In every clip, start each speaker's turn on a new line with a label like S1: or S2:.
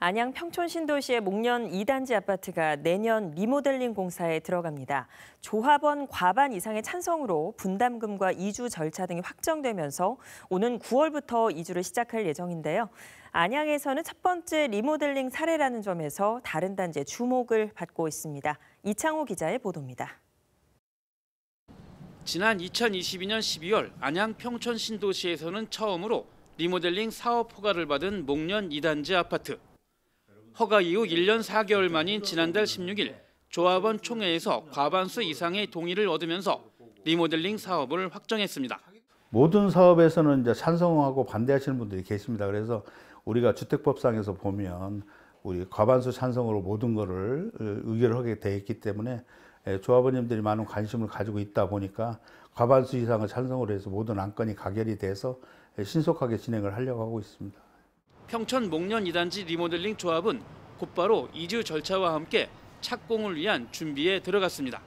S1: 안양 평촌 신도시의 목련 2단지 아파트가 내년 리모델링 공사에 들어갑니다. 조합원 과반 이상의 찬성으로 분담금과 이주 절차 등이 확정되면서 오는 9월부터 이주를 시작할 예정인데요. 안양에서는 첫 번째 리모델링 사례라는 점에서 다른 단지의 주목을 받고 있습니다. 이창호 기자의 보도입니다.
S2: 지난 2022년 12월 안양 평촌 신도시에서는 처음으로 리모델링 사업 허가를 받은 목련 2단지 아파트. 허가 이후 1년 4개월 만인 지난달 16일 조합원 총회에서 과반수 이상의 동의를 얻으면서 리모델링 사업을 확정했습니다.
S3: 모든 사업에서는 이제 찬성하고 반대하시는 분들이 계십니다. 그래서 우리가 주택법상에서 보면 우리 과반수 찬성으로 모든 거를 어, 의결 하게 돼 있기 때문에 예, 조합원님들이 많은 관심을 가지고 있다 보니까 과반수 이상을 찬성으로 해서 모든 안건이 가결이 돼서 예, 신속하게 진행을 하려고 하고 있습니다.
S2: 평천 목련2단지 리모델링 조합은 곧바로 이주 절차와 함께 착공을 위한 준비에 들어갔습니다.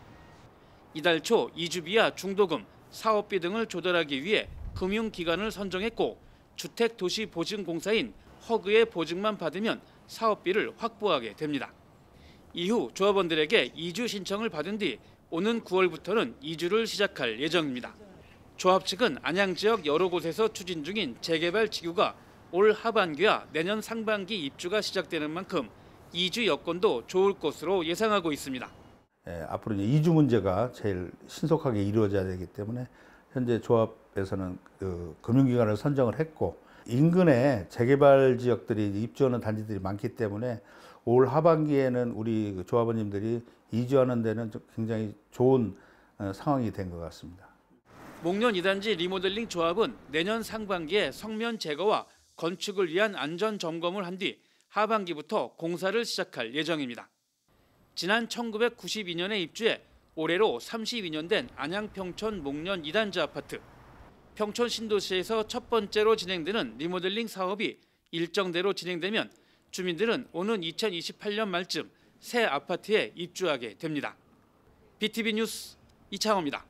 S2: 이달 초 이주비와 중도금, 사업비 등을 조달하기 위해 금융기관을 선정했고 주택도시보증공사인 허그의 보증만 받으면 사업비를 확보하게 됩니다. 이후 조합원들에게 이주 신청을 받은 뒤 오는 9월부터는 이주를 시작할 예정입니다. 조합 측은 안양 지역 여러 곳에서 추진 중인 재개발 지구가 올 하반기와 내년 상반기 입주가 시작되는 만큼 이주 여건도 좋을 것으로 예상하고 있습니다.
S3: 예, 앞으로 이주 문제가 제일 신속하게 이루어져야 되기 때문에 현재 조합에서는 그 금융기관을 선정을 했고 인근에 재개발 지역들이 입주하는 단지들이 많기 때문에 올 하반기에는 우리 그 조합원님들이 이주하는 데는 굉장히 좋은 어, 상황이 된것 같습니다.
S2: 목련 이단지 리모델링 조합은 내년 상반기에 성면 제거와 건축을 위한 안전 점검을 한 뒤 하반기부터 공사를 시작할 예정입니다. 지난 1992년에 입주해 올해로 32년 된 안양 평촌 목련 2단지 아파트. 평촌 신도시에서 첫 번째로 진행되는 리모델링 사업이 일정대로 진행되면 주민들은 오는 2028년 말쯤 새 아파트에 입주하게 됩니다. BTV 뉴스 이창호입니다.